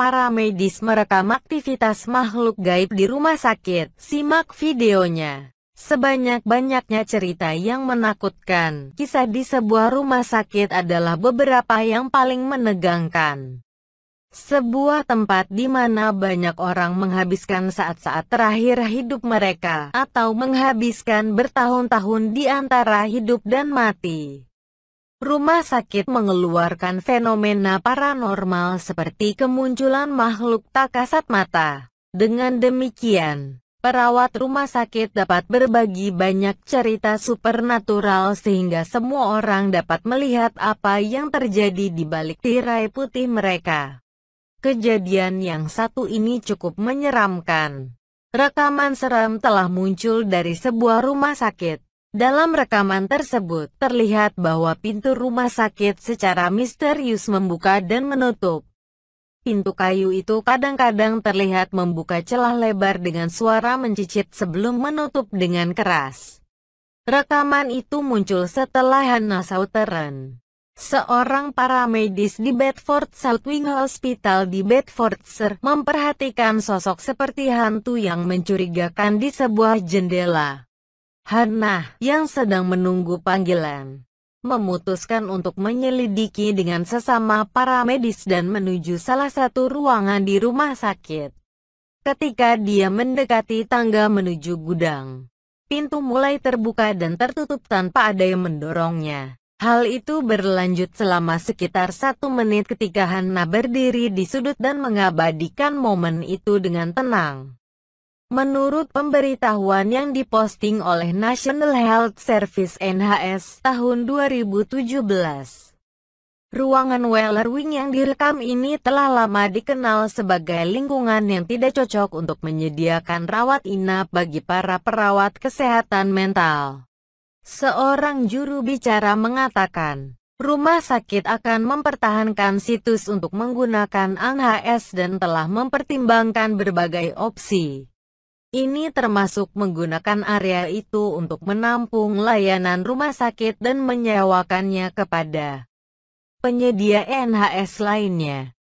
para medis merekam aktivitas makhluk gaib di rumah sakit. Simak videonya. Sebanyak-banyaknya cerita yang menakutkan, kisah di sebuah rumah sakit adalah beberapa yang paling menegangkan. Sebuah tempat di mana banyak orang menghabiskan saat-saat terakhir hidup mereka, atau menghabiskan bertahun-tahun di antara hidup dan mati. Rumah sakit mengeluarkan fenomena paranormal seperti kemunculan makhluk tak kasat mata. Dengan demikian, perawat rumah sakit dapat berbagi banyak cerita supernatural sehingga semua orang dapat melihat apa yang terjadi di balik tirai putih mereka. Kejadian yang satu ini cukup menyeramkan. Rekaman seram telah muncul dari sebuah rumah sakit. Dalam rekaman tersebut, terlihat bahwa pintu rumah sakit secara misterius membuka dan menutup. Pintu kayu itu kadang-kadang terlihat membuka celah lebar dengan suara mencicit sebelum menutup dengan keras. Rekaman itu muncul setelah Hannah Sauteren, seorang paramedis di Bedford South Wing Hospital di Bedfordshire, memperhatikan sosok seperti hantu yang mencurigakan di sebuah jendela. Hannah, yang sedang menunggu panggilan, memutuskan untuk menyelidiki dengan sesama para medis dan menuju salah satu ruangan di rumah sakit. Ketika dia mendekati tangga menuju gudang, pintu mulai terbuka dan tertutup tanpa ada yang mendorongnya. Hal itu berlanjut selama sekitar satu menit ketika Hannah berdiri di sudut dan mengabadikan momen itu dengan tenang. Menurut pemberitahuan yang diposting oleh National Health Service NHS tahun 2017, ruangan Weller Wing yang direkam ini telah lama dikenal sebagai lingkungan yang tidak cocok untuk menyediakan rawat inap bagi para perawat kesehatan mental. Seorang juru bicara mengatakan, rumah sakit akan mempertahankan situs untuk menggunakan NHS dan telah mempertimbangkan berbagai opsi. Ini termasuk menggunakan area itu untuk menampung layanan rumah sakit dan menyewakannya kepada penyedia NHS lainnya.